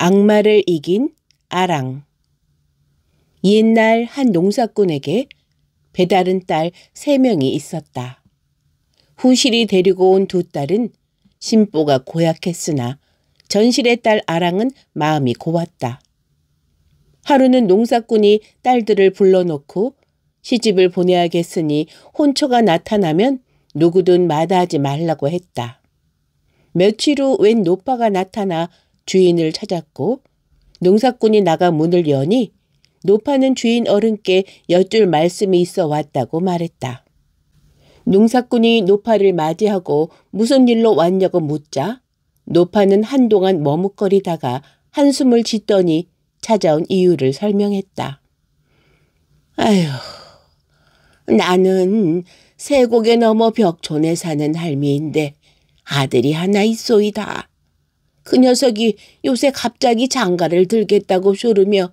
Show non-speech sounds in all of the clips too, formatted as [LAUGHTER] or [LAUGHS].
악마를 이긴 아랑 옛날 한 농사꾼에게 배다른 딸3명이 있었다. 후실이 데리고 온 두 딸은 심보가 고약했으나 전실의 딸 아랑은 마음이 고왔다. 하루는 농사꾼이 딸들을 불러놓고 시집을 보내야겠으니 혼처가 나타나면 누구든 마다하지 말라고 했다. 며칠 후 웬 노파가 나타나 주인을 찾았고 농사꾼이 나가 문을 여니 노파는 주인 어른께 여쭐 말씀이 있어 왔다고 말했다. 농사꾼이 노파를 맞이하고 무슨 일로 왔냐고 묻자 노파는 한동안 머뭇거리다가 한숨을 짓더니 찾아온 이유를 설명했다. 아휴, 나는 세곡에 넘어 벽촌에 사는 할미인데 아들이 하나 있소이다. 그 녀석이 요새 갑자기 장가를 들겠다고 쇼르며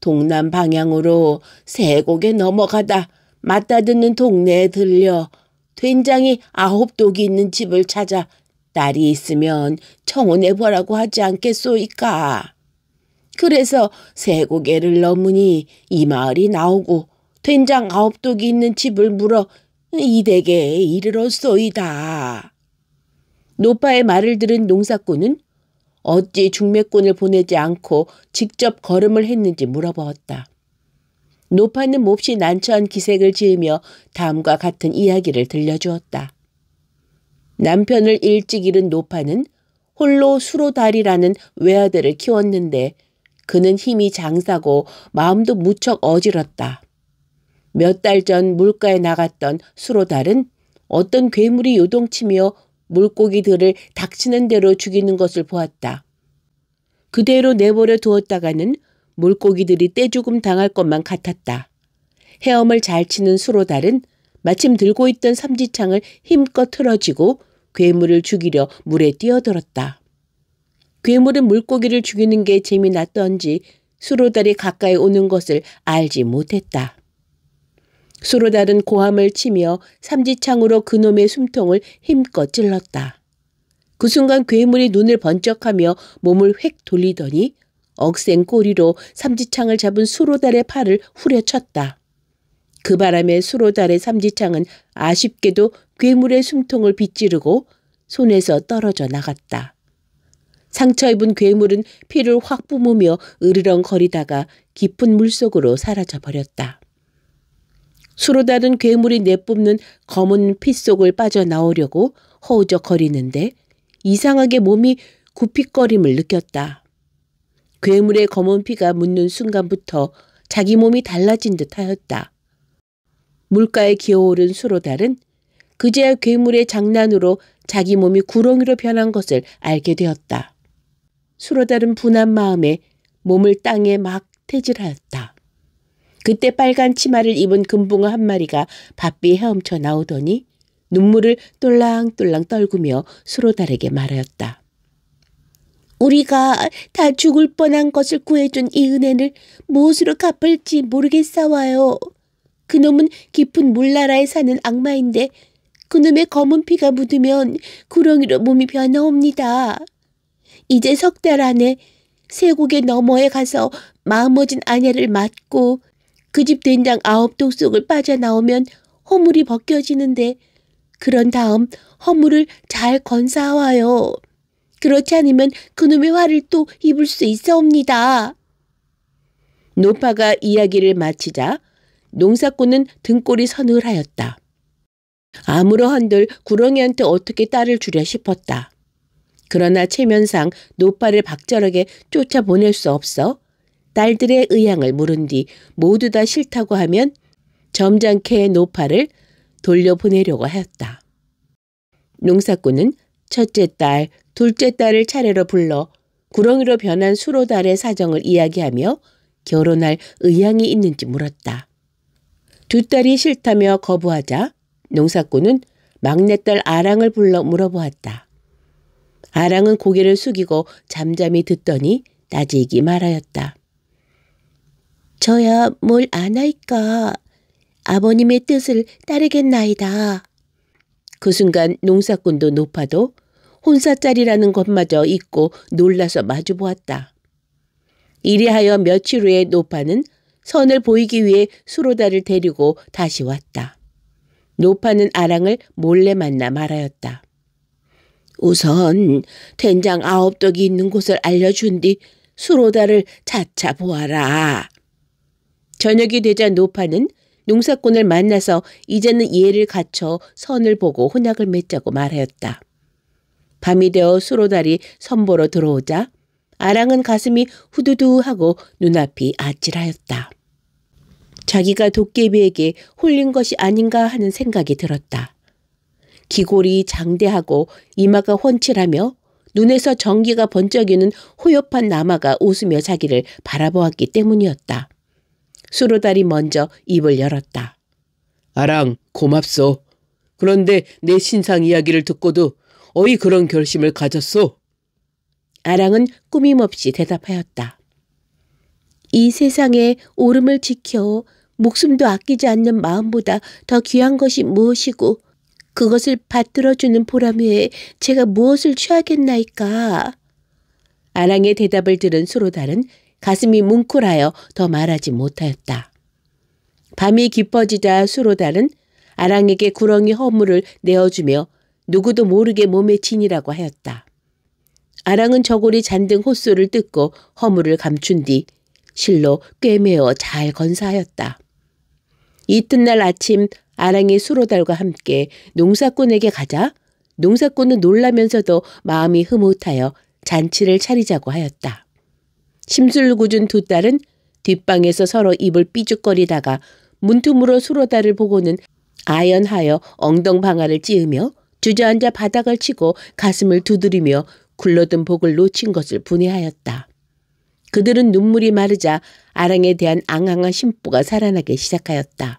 동남 방향으로 세곡에 넘어가다 맞다듣는 동네에 들려 된장이 아홉 독이 있는 집을 찾아 딸이 있으면 청혼해보라고 하지 않겠소이까. 그래서 세고개를 넘으니 이 마을이 나오고 된장 아홉 독이 있는 집을 물어 이댁에 이르렀소이다. 노파의 말을 들은 농사꾼은 어찌 중매꾼을 보내지 않고 직접 걸음을 했는지 물어보았다. 노파는 몹시 난처한 기색을 지으며 다음과 같은 이야기를 들려주었다. 남편을 일찍 잃은 노파는 홀로 수로다리라는 외아들을 키웠는데 그는 힘이 장사고 마음도 무척 어지럽다. 몇달전 물가에 나갔던 수로 달은 어떤 괴물이 요동치며 물고기들을 닥치는 대로 죽이는 것을 보았다. 그대로 내버려 두었다가는 물고기들이 떼죽음 당할 것만 같았다. 헤엄을 잘 치는 수로달은 마침 들고 있던 삼지창을 힘껏 틀어지고 괴물을 죽이려 물에 뛰어들었다. 괴물은 물고기를 죽이는 게 재미났던지 수로달이 가까이 오는 것을 알지 못했다. 수로 다른 고함을 치며 삼지창으로 그놈의 숨통을 힘껏 찔렀다. 그 순간 괴물이 눈을 번쩍하며 몸을 휙 돌리더니 억센 꼬리로 삼지창을 잡은 수로달의 팔을 후려쳤다. 그 바람에 수로달의 삼지창은 아쉽게도 괴물의 숨통을 빗지르고 손에서 떨어져 나갔다. 상처 입은 괴물은 피를 확 뿜으며 으르렁거리다가 깊은 물속으로 사라져 버렸다. 수로 다른 괴물이 내뿜는 검은 핏 속을 빠져나오려고 허우적거리는데 이상하게 몸이 굽핏거림을 느꼈다. 괴물의 검은 피가 묻는 순간부터 자기 몸이 달라진 듯 하였다. 물가에 기어오른 수로 달은 그제야 괴물의 장난으로 자기 몸이 구렁이로 변한 것을 알게 되었다. 수로 달은 분한 마음에 몸을 땅에 막 태질하였다. 그때 빨간 치마를 입은 금붕어 한 마리가 바삐 헤엄쳐 나오더니 눈물을 똘랑똘랑 떨구며 수로다르게 말하였다. 우리가 다 죽을 뻔한 것을 구해준 이 은혜를 무엇으로 갚을지 모르겠사와요. 그놈은 깊은 물나라에 사는 악마인데 그놈의 검은 피가 묻으면 구렁이로 몸이 변화옵니다. 이제 석달 안에 세국의 너머에 가서 마머진 아내를 맞고 그집 된장 아홉 통 속을 빠져나오면 허물이 벗겨지는데 그런 다음 허물을 잘 건사와요. 그렇지 않으면 그놈의 화를 또 입을 수 있어옵니다. 노파가 이야기를 마치자 농사꾼은 등골이 서늘하였다. 아무러한들 구렁이한테 어떻게 딸을 주려 싶었다. 그러나 체면상 노파를 박절하게 쫓아보낼 수 없어 딸들의 의향을 물은 뒤 모두 다 싫다고 하면 점잖게 노파를 돌려보내려고 하였다. 농사꾼은 첫째 딸, 둘째 딸을 차례로 불러 구렁이로 변한 수로달의 사정을 이야기하며 결혼할 의향이 있는지 물었다. 두 딸이 싫다며 거부하자 농사꾼은 막내딸 아랑을 불러 물어보았다. 아랑은 고개를 숙이고 잠잠히 듣더니 따지기 말하였다. 저야 뭘 안할까 아버님의 뜻을 따르겠나이다. 그 순간 농사꾼도 높아도 혼사짤이라는 것마저 잊고 놀라서 마주보았다. 이리하여 며칠 후에 노파는 선을 보이기 위해 수로다를 데리고 다시 왔다. 노파는 아랑을 몰래 만나 말하였다. 우선 된장 아홉 덕이 있는 곳을 알려준 뒤 수로다를 차차 보아라. 저녁이 되자 노파는 농사꾼을 만나서 이제는 예를 갖춰 선을 보고 혼약을 맺자고 말하였다. 밤이 되어 수로달이 선보러 들어오자 아랑은 가슴이 후두두하고 눈앞이 아찔하였다. 자기가 도깨비에게 홀린 것이 아닌가 하는 생각이 들었다. 기골이 장대하고 이마가 훤칠하며 눈에서 전기가 번쩍이는 호엽한 남아가 웃으며 자기를 바라보았기 때문이었다. 수로달이 먼저 입을 열었다. 아랑 고맙소. 그런데 내 신상 이야기를 듣고도 어이 그런 결심을 가졌소? 아랑은 꾸밈없이 대답하였다. 이 세상에 오름을 지켜 목숨도 아끼지 않는 마음보다 더 귀한 것이 무엇이고 그것을 받들어주는 보람에 제가 무엇을 취하겠나이까? 아랑의 대답을 들은 수로달은 가슴이 뭉클하여 더 말하지 못하였다. 밤이 깊어지자 수로달은 아랑에게 구렁이 허물을 내어주며 누구도 모르게 몸에 지니라고 하였다. 아랑은 저고리 잔등 호수를 뜯고 허물을 감춘 뒤 실로 꿰매어 잘 건사하였다. 이튿날 아침 아랑이 수로달과 함께 농사꾼에게 가자 농사꾼은 놀라면서도 마음이 흐뭇하여 잔치를 차리자고 하였다. 심술궂은 두 딸은 뒷방에서 서로 입을 삐죽거리다가 문틈으로 수로다를 보고는 아연하여 엉덩방아를 찌으며 주저앉아 바닥을 치고 가슴을 두드리며 굴러든 복을 놓친 것을 분해하였다. 그들은 눈물이 마르자 아랑에 대한 앙앙한 심보가 살아나기 시작하였다.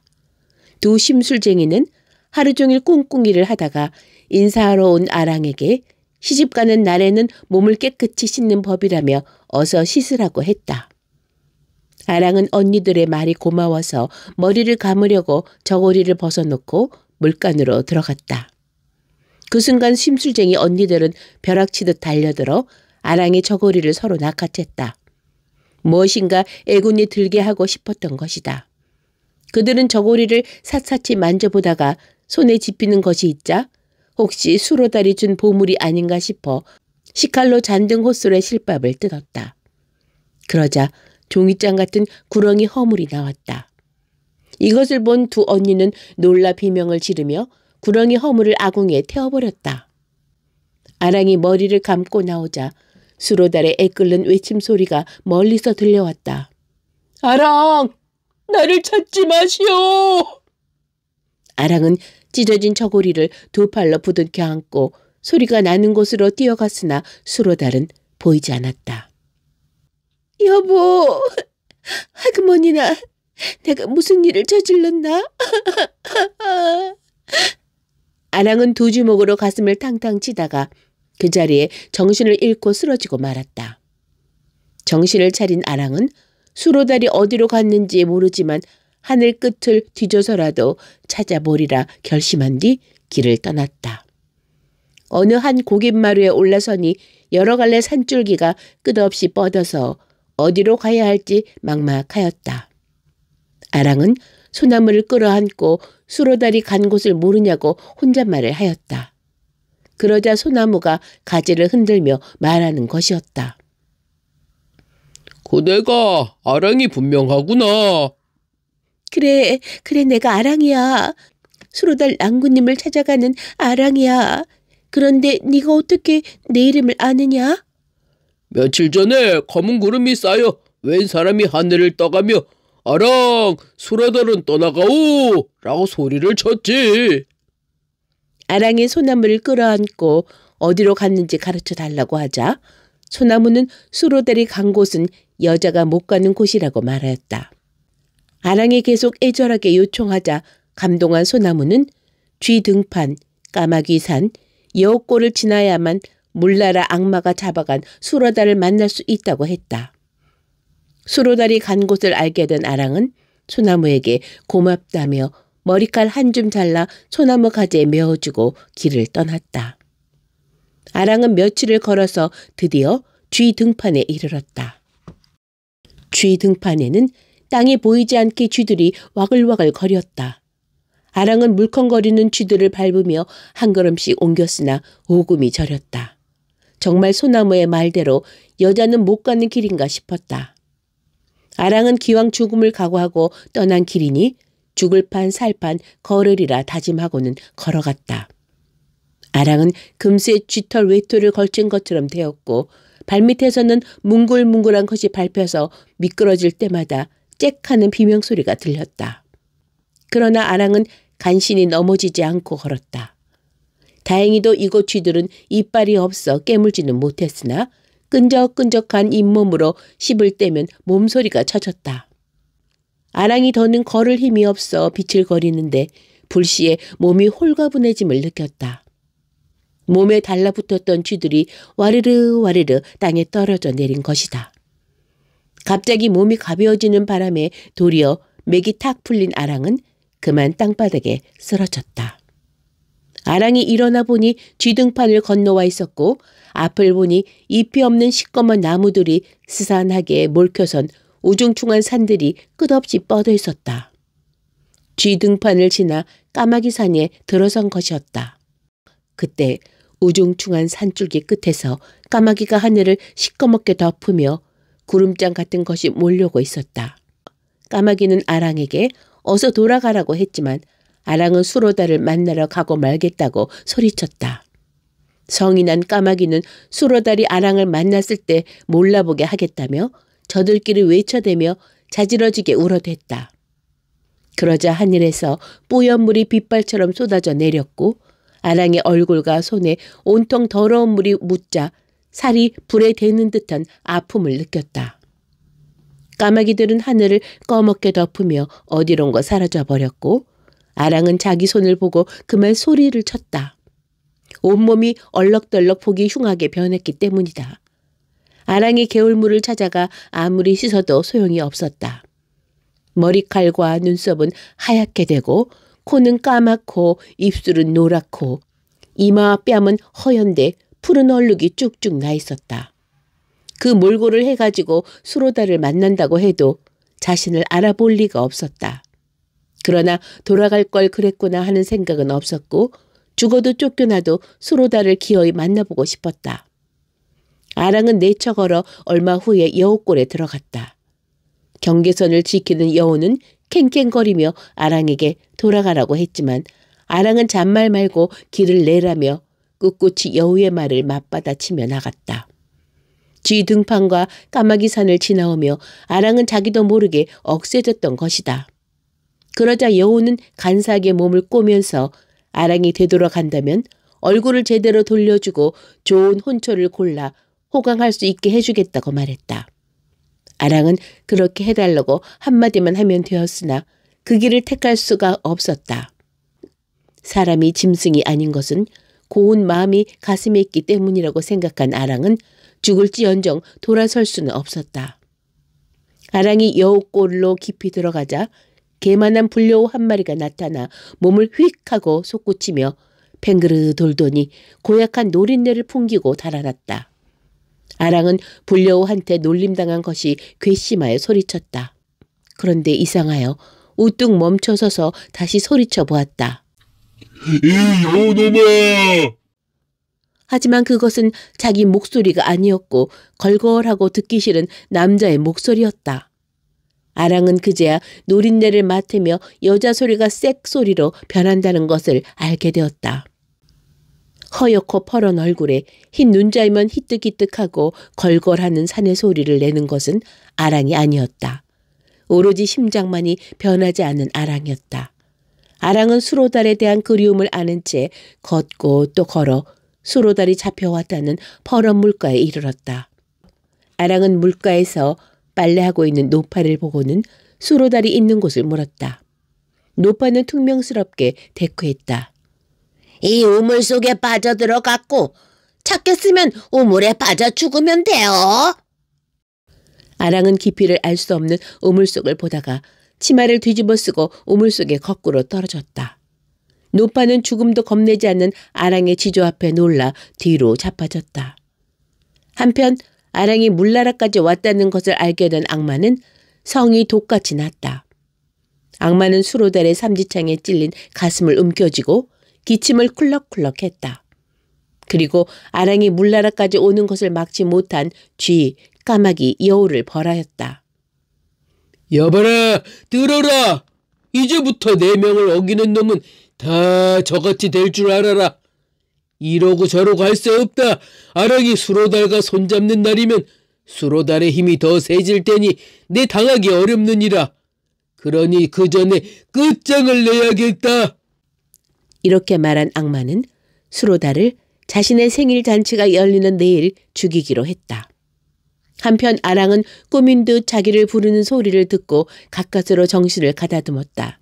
두 심술쟁이는 하루 종일 꿍꿍이를 하다가 인사하러 온 아랑에게 시집 가는 날에는 몸을 깨끗이 씻는 법이라며 어서 씻으라고 했다. 아랑은 언니들의 말이 고마워서 머리를 감으려고 저고리를 벗어놓고 물간으로 들어갔다. 그 순간 심술쟁이 언니들은 벼락치듯 달려들어 아랑의 저고리를 서로 낚아챘다. 무엇인가 애군이 들게 하고 싶었던 것이다. 그들은 저고리를 샅샅이 만져보다가 손에 집히는 것이 있자 혹시 수로다리 준 보물이 아닌가 싶어 시칼로 잔등 호술의 실밥을 뜯었다. 그러자 종이장 같은 구렁이 허물이 나왔다. 이것을 본 두 언니는 놀라 비명을 지르며 구렁이 허물을 아궁이에 태워버렸다. 아랑이 머리를 감고 나오자 수로달의 애끓는 외침 소리가 멀리서 들려왔다. 아랑! 나를 찾지 마시오! 아랑은 찢어진 저고리를 두 팔로 부둥켜 안고 소리가 나는 곳으로 뛰어갔으나 수로달은 보이지 않았다. 여보, 할머니나 내가 무슨 일을 저질렀나? [LAUGHS] 아랑은 두 주먹으로 가슴을 탕탕 치다가 그 자리에 정신을 잃고 쓰러지고 말았다. 정신을 차린 아랑은 수로달이 어디로 갔는지 모르지만 하늘 끝을 뒤져서라도 찾아보리라 결심한 뒤 길을 떠났다. 어느 한 고갯마루에 올라서니 여러 갈래 산줄기가 끝없이 뻗어서 어디로 가야 할지 막막하였다. 아랑은 소나무를 끌어안고 수로다리 간 곳을 모르냐고 혼잣말을 하였다. 그러자 소나무가 가지를 흔들며 말하는 것이었다. 그대가 아랑이 분명하구나. 그래, 그래, 내가 아랑이야. 수로달 랑구님을 찾아가는 아랑이야. 그런데 네가 어떻게 내 이름을 아느냐? 며칠 전에 검은 구름이 쌓여 웬 사람이 하늘을 떠가며 아랑 수로달은 떠나가오 라고 소리를 쳤지. 아랑이 소나무를 끌어안고 어디로 갔는지 가르쳐 달라고 하자 소나무는 수로달이 간 곳은 여자가 못 가는 곳이라고 말하였다. 바랑이 계속 애절하게 요청하자 감동한 소나무는 쥐 등판, 까마귀 산, 여우골을 지나야만 물나라 악마가 잡아간 수로다를 만날 수 있다고 했다. 수로다리 간 곳을 알게 된 아랑은 소나무에게 고맙다며 머리칼 한 줌 잘라 소나무 가지에 메어주고 길을 떠났다. 아랑은 며칠을 걸어서 드디어 쥐 등판에 이르렀다. 쥐 등판에는 땅에 보이지 않게 쥐들이 와글와글 거렸다. 아랑은 물컹거리는 쥐들을 밟으며 한 걸음씩 옮겼으나 오금이 저렸다. 정말 소나무의 말대로 여자는 못 가는 길인가 싶었다. 아랑은 기왕 죽음을 각오하고 떠난 길이니 죽을 판 살판 걸으리라 다짐하고는 걸어갔다. 아랑은 금세 쥐털 외투를 걸친 것처럼 되었고 발밑에서는 뭉글뭉글한 것이 밟혀서 미끄러질 때마다 짹하는 비명소리가 들렸다. 그러나 아랑은 간신히 넘어지지 않고 걸었다. 다행히도 이곳 쥐들은 이빨이 없어 깨물지는 못했으나 끈적끈적한 잇몸으로 씹을 때면 몸소리가 쳐졌다. 아랑이 더는 걸을 힘이 없어 비틀거리는데 불시에 몸이 홀가분해짐을 느꼈다. 몸에 달라붙었던 쥐들이 와르르 와르르 땅에 떨어져 내린 것이다. 갑자기 몸이 가벼워지는 바람에 도리어 맥이 탁 풀린 아랑은 그만 땅바닥에 쓰러졌다. 아랑이 일어나 보니 쥐등판을 건너와 있었고 앞을 보니 잎이 없는 시꺼먼 나무들이 스산하게 몰켜선 우중충한 산들이 끝없이 뻗어 있었다. 쥐등판을 지나 까마귀 산에 들어선 것이었다. 그때 우중충한 산줄기 끝에서 까마귀가 하늘을 시꺼멓게 덮으며 구름장 같은 것이 몰려오고 있었다. 까마귀는 아랑에게 어서 돌아가라고 했지만 아랑은 수로다를 만나러 가고 말겠다고 소리쳤다. 성이 난 까마귀는 수로다리 아랑을 만났을 때 몰라보게 하겠다며 저들끼리 외쳐대며 자지러지게 울어댔다. 그러자 하늘에서 뿌연 물이 빗발처럼 쏟아져 내렸고 아랑의 얼굴과 손에 온통 더러운 물이 묻자 살이 불에 데는 듯한 아픔을 느꼈다. 까마귀들은 하늘을 꺼멓게 덮으며 어디론가 사라져 버렸고 아랑은 자기 손을 보고 그만 소리를 쳤다. 온몸이 얼럭덜럭 보기 흉하게 변했기 때문이다. 아랑이 개울물을 찾아가 아무리 씻어도 소용이 없었다. 머리칼과 눈썹은 하얗게 되고 코는 까맣고 입술은 노랗고 이마와 뺨은 허연데 푸른 얼룩이 쭉쭉 나 있었다. 그 몰골을 해가지고 수로다를 만난다고 해도 자신을 알아볼 리가 없었다. 그러나 돌아갈 걸 그랬구나 하는 생각은 없었고 죽어도 쫓겨나도 수로다를 기어이 만나보고 싶었다. 아랑은 내쳐 걸어 얼마 후에 여우골에 들어갔다. 경계선을 지키는 여우는 캥캥거리며 아랑에게 돌아가라고 했지만 아랑은 잔말 말고 길을 내라며 꿋꿋이 여우의 말을 맞받아치며 나갔다. 쥐 등판과 까마귀 산을 지나오며 아랑은 자기도 모르게 억세졌던 것이다. 그러자 여우는 간사하게 몸을 꼬면서 아랑이 되돌아간다면 얼굴을 제대로 돌려주고 좋은 혼초를 골라 호강할 수 있게 해주겠다고 말했다. 아랑은 그렇게 해달라고 한마디만 하면 되었으나 그 길을 택할 수가 없었다. 사람이 짐승이 아닌 것은 고운 마음이 가슴에 있기 때문이라고 생각한 아랑은 죽을지언정 돌아설 수는 없었다. 아랑이 여우골로 깊이 들어가자 개만한 불려우 한 마리가 나타나 몸을 휙 하고 솟구치며 팽그르 돌더니 고약한 노린내를 풍기고 달아났다. 아랑은 불려우한테 놀림당한 것이 괘씸하여 소리쳤다. 그런데 이상하여 우뚝 멈춰서서 다시 소리쳐 보았다. 이여우놈아 하지만 그것은 자기 목소리가 아니었고 걸걸하고 듣기 싫은 남자의 목소리였다. 아랑은 그제야 노린내를 맡으며 여자 소리가 섹 소리로 변한다는 것을 알게 되었다. 허옇고 퍼런 얼굴에 흰 눈자이면 히뜩히뜩하고 걸걸하는 사내 소리를 내는 것은 아랑이 아니었다. 오로지 심장만이 변하지 않은 아랑이었다. 아랑은 수로달에 대한 그리움을 아는 채 걷고 또 걸어 수로달이 잡혀왔다는 퍼런 물가에 이르렀다. 아랑은 물가에서 빨래하고 있는 노파를 보고는 수로달이 있는 곳을 물었다. 노파는 퉁명스럽게 대꾸했다. 이 우물 속에 빠져들어갔고 찾겠으면 우물에 빠져 죽으면 돼요. 아랑은 깊이를 알 수 없는 우물 속을 보다가 치마를 뒤집어 쓰고 우물 속에 거꾸로 떨어졌다. 노파는 죽음도 겁내지 않는 아랑의 지조 앞에 놀라 뒤로 자빠졌다. 한편 아랑이 물나라까지 왔다는 것을 알게 된 악마는 성이 독같이 났다. 악마는 수로달의 삼지창에 찔린 가슴을 움켜쥐고 기침을 쿨럭쿨럭했다. 그리고 아랑이 물나라까지 오는 것을 막지 못한 쥐, 까마귀, 여우를 벌하였다. 여봐라 들어라 이제부터 네 명을 어기는 놈은 다 저같이 될 줄 알아라 이러고 저러고 할 수 없다 아락이 수로달과 손잡는 날이면 수로달의 힘이 더 세질 테니 내 당하기 어렵느니라 그러니 그 전에 끝장을 내야겠다 이렇게 말한 악마는 수로달을 자신의 생일 잔치가 열리는 내일 죽이기로 했다. 한편 아랑은 꾸민 듯 자기를 부르는 소리를 듣고 가까스로 정신을 가다듬었다.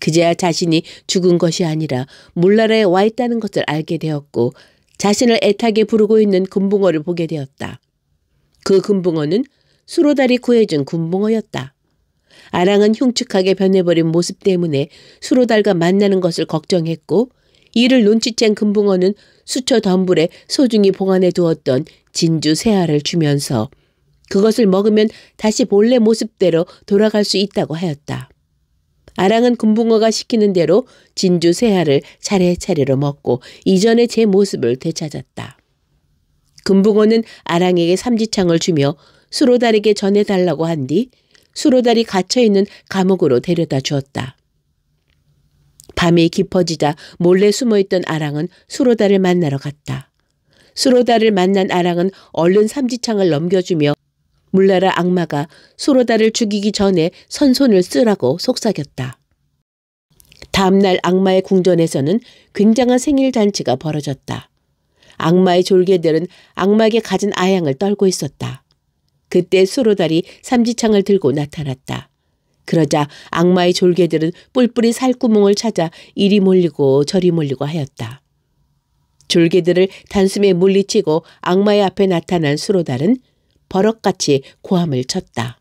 그제야 자신이 죽은 것이 아니라 물나라에 와 있다는 것을 알게 되었고 자신을 애타게 부르고 있는 금붕어를 보게 되었다. 그 금붕어는 수로달이 구해준 금붕어였다. 아랑은 흉측하게 변해버린 모습 때문에 수로달과 만나는 것을 걱정했고 이를 눈치챈 금붕어는 수초 덤불에 소중히 봉안해 두었던 진주 새알을 주면서 그것을 먹으면 다시 본래 모습대로 돌아갈 수 있다고 하였다. 아랑은 금붕어가 시키는 대로 진주 새알을 차례차례로 먹고 이전의 제 모습을 되찾았다. 금붕어는 아랑에게 삼지창을 주며 수로다리에게 전해달라고 한 뒤 수로다리 갇혀있는 감옥으로 데려다 주었다. 밤이 깊어지자 몰래 숨어있던 아랑은 수로다를 만나러 갔다. 수로다를 만난 아랑은 얼른 삼지창을 넘겨주며 물나라 악마가 수로다를 죽이기 전에 선손을 쓰라고 속삭였다. 다음날 악마의 궁전에서는 굉장한 생일 잔치가 벌어졌다. 악마의 졸개들은 악마에게 가진 아양을 떨고 있었다. 그때 수로다리 삼지창을 들고 나타났다. 그러자 악마의 졸개들은 뿔뿔이 살구멍을 찾아 이리 몰리고 저리 몰리고 하였다. 줄기들을 단숨에 물리치고 악마의 앞에 나타난 수로달은 버럭같이 고함을 쳤다.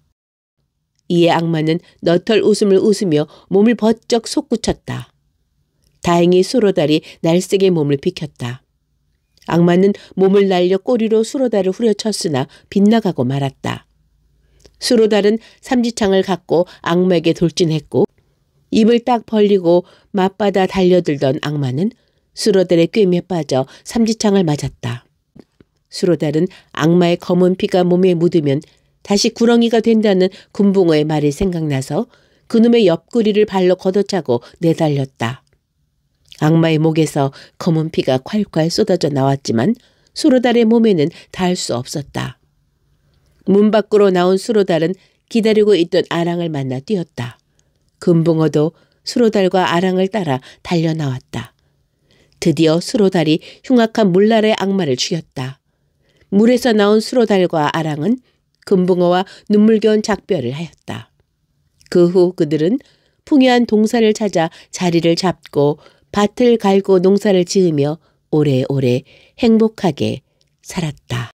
이에 악마는 너털 웃음을 웃으며 몸을 버쩍 솟구쳤다. 다행히 수로달이 날쌔게 몸을 비켰다. 악마는 몸을 날려 꼬리로 수로달을 후려쳤으나 빗나가고 말았다. 수로달은 삼지창을 갖고 악마에게 돌진했고 입을 딱 벌리고 맞받아 달려들던 악마는 수로델의 꿰미에 빠져 삼지창을 맞았다. 수로달은 악마의 검은 피가 몸에 묻으면 다시 구렁이가 된다는 군붕어의 말이 생각나서 그놈의 옆구리를 발로 걷어차고 내달렸다. 악마의 목에서 검은 피가 콸콸 쏟아져 나왔지만 수로달의 몸에는 닿을 수 없었다. 문 밖으로 나온 수로달은 기다리고 있던 아랑을 만나 뛰었다. 금붕어도 수로달과 아랑을 따라 달려나왔다. 드디어 수로달이 흉악한 물날의 악마를 죽였다. 물에서 나온 수로달과 아랑은 금붕어와 눈물겨운 작별을 하였다. 그 후 그들은 풍요한 동산을 찾아 자리를 잡고 밭을 갈고 농사를 지으며 오래오래 행복하게 살았다.